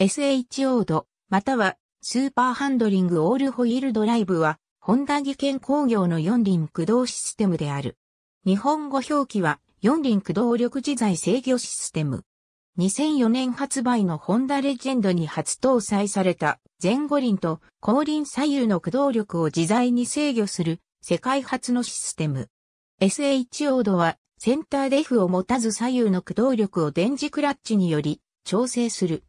SH オード、またはスーパーハンドリングオールホイールドライブは、ホンダ技研工業の四輪駆動システムである。日本語表記は、四輪駆動力自在制御システム。2004年発売のホンダレジェンドに初搭載された前後輪と後輪左右の駆動力を自在に制御する世界初のシステム。SH オードはセンターデフを持たず左右の駆動力を電磁クラッチにより調整する。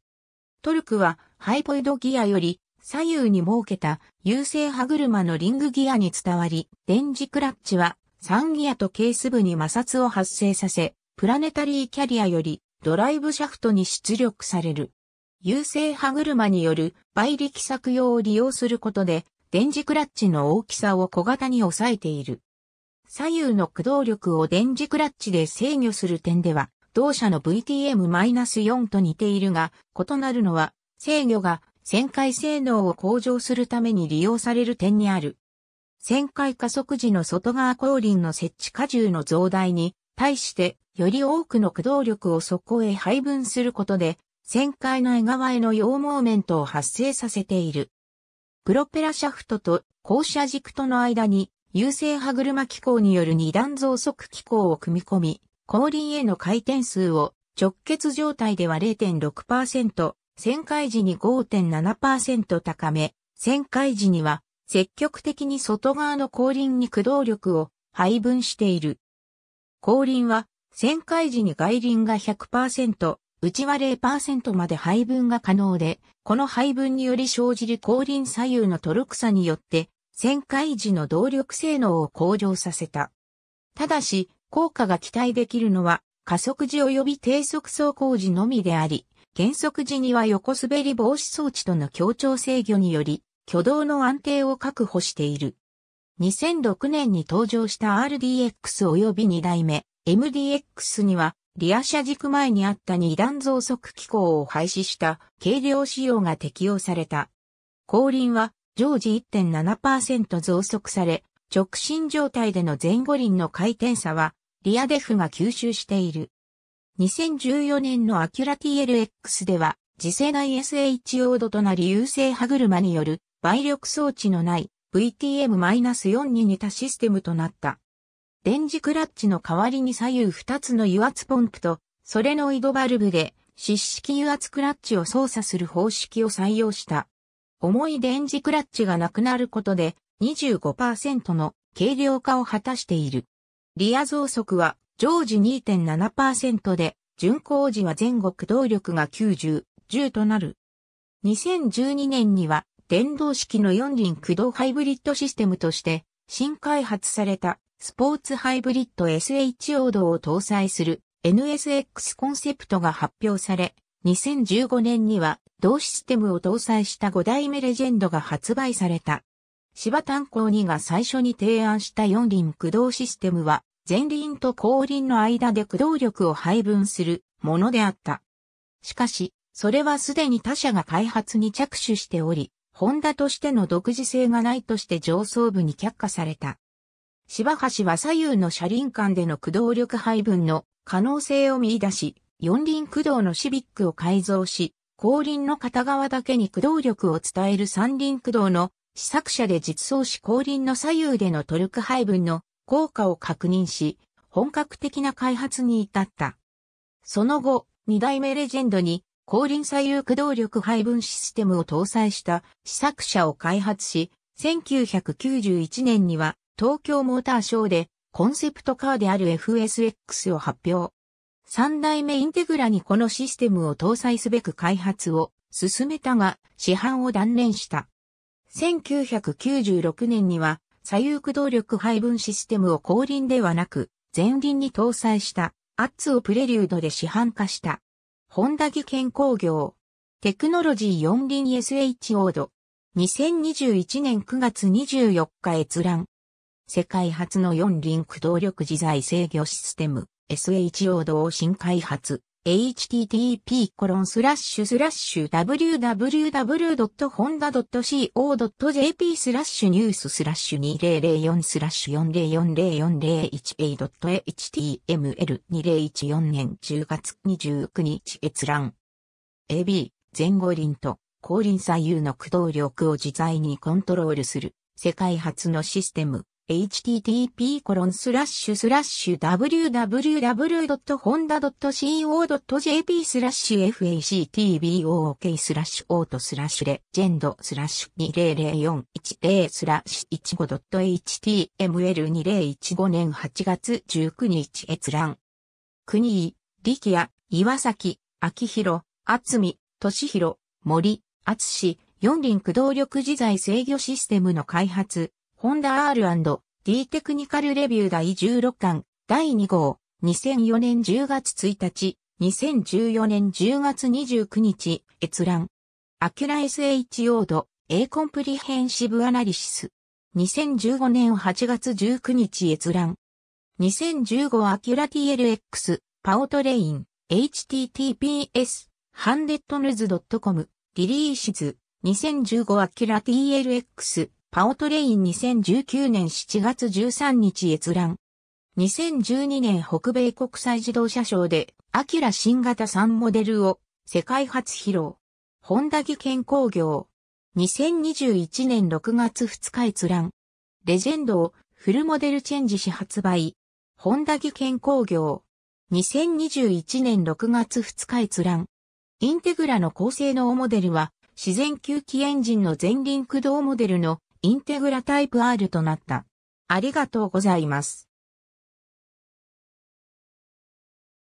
トルクはハイポイドギアより左右に設けた優勢歯車のリングギアに伝わり、電磁クラッチは3ギアとケース部に摩擦を発生させ、プラネタリーキャリアよりドライブシャフトに出力される。優勢歯車による倍力作用を利用することで、電磁クラッチの大きさを小型に抑えている。左右の駆動力を電磁クラッチで制御する点では、同社の VTM-4 と似ているが、異なるのは、制御が旋回性能を向上するために利用される点にある。旋回加速時の外側後輪の設置荷重の増大に対してより多くの駆動力をそこへ配分することで旋回内側への陽モーメントを発生させている。プロペラシャフトと後車軸との間に優勢歯車機構による二段増速機構を組み込み後輪への回転数を直結状態では0.6%、旋回時に5.7%高め、旋回時には積極的に外側の後輪に駆動力を配分している。後輪は旋回時に外輪が100%、内は0%まで配分が可能で、この配分により生じる後輪左右のトルク差によって、旋回時の動力性能を向上させた。ただし、効果が期待できるのは加速時及び低速走行時のみであり、減速時には横滑り防止装置との協調制御により、挙動の安定を確保している。2006年に登場した RDX 及び2代目 MDX には、リア車軸前にあった2段増速機構を廃止した軽量仕様が適用された。後輪は常時1.7%増速され、直進状態での前後輪の回転差はリアデフが吸収している。2014年のアキュラ TLX では、次世代 SHO ドとなり優勢歯車による倍力装置のない VTM-4 に似たシステムとなった。電磁クラッチの代わりに左右2つの油圧ポンプと、それの井戸バルブで、湿式油圧クラッチを操作する方式を採用した。重い電磁クラッチがなくなることで、25%の軽量化を果たしている。リア増速は常時2.7%で、巡航時は全国動力が90、10となる。2012年には電動式の4輪駆動ハイブリッドシステムとして新開発されたスポーツハイブリッド SH 用道を搭載する NSX コンセプトが発表され、2015年には同システムを搭載した5代目レジェンドが発売された。芝炭鉱2が最初に提案した4輪駆動システムは、前輪と後輪の間で駆動力を配分するものであった。しかし、それはすでに他社が開発に着手しており、ホンダとしての独自性がないとして上層部に却下された。芝橋は左右の車輪間での駆動力配分の可能性を見出し、四輪駆動のシビックを改造し、後輪の片側だけに駆動力を伝える三輪駆動の試作車で実装し後輪の左右でのトルク配分の効果を確認し、本格的な開発に至った。その後、二代目レジェンドに後輪左右駆動力配分システムを搭載した試作車を開発し、1991年には東京モーターショーでコンセプトカーである FSX を発表。三代目インテグラにこのシステムを搭載すべく開発を進めたが、市販を断念した。1996年には左右駆動力配分システムを後輪ではなく前輪に搭載したアッツをプレリュードで市販化した。ホンダ技研工業。テクノロジー4輪 SH オード。2021年9月24日閲覧。世界初の4輪駆動力自在制御システム SH オードを新開発。http://www.honda.co.jp スラッシュニューススラッシュ2004スラッシュ4 0 4 0 4 0 1 a h t m l 2 0 1 4年10月29日閲覧。AB、前後輪と後輪左右の駆動力を自在にコントロールする世界初のシステム。http://www.honda.co.jp コロンススララッッシシュュスラッシュ factbook スラッシュオートスラッシュレジェンドスラッシュ200410スラッシュ 15.html2015 年8月19日閲覧。国井、力也、岩崎、秋広、厚美、俊広、森、厚志、四輪駆動力自在制御システムの開発、ホンダ R&D テクニカルレビュー第16巻第2号2004年10月1日2014年10月29日閲覧アキュラ SHO 度 A コンプリヘンシブアナリシス2015年8月19日閲覧2015アキュラ TLX パオトレイン https ハンデットヌズ .com リリーシズ2015アキュラ TLX パオトレイン2019年7月13日閲覧。2012年北米国際自動車賞で、アキラ新型3モデルを世界初披露。ホンダ技研工業。2021年6月2日閲覧。レジェンドをフルモデルチェンジし発売。ホンダ技研工業。2021年6月2日閲覧。インテグラの高性能モデルは、自然吸気エンジンの前輪駆動モデルのインテグラタイプ R となった。ありがとうございます。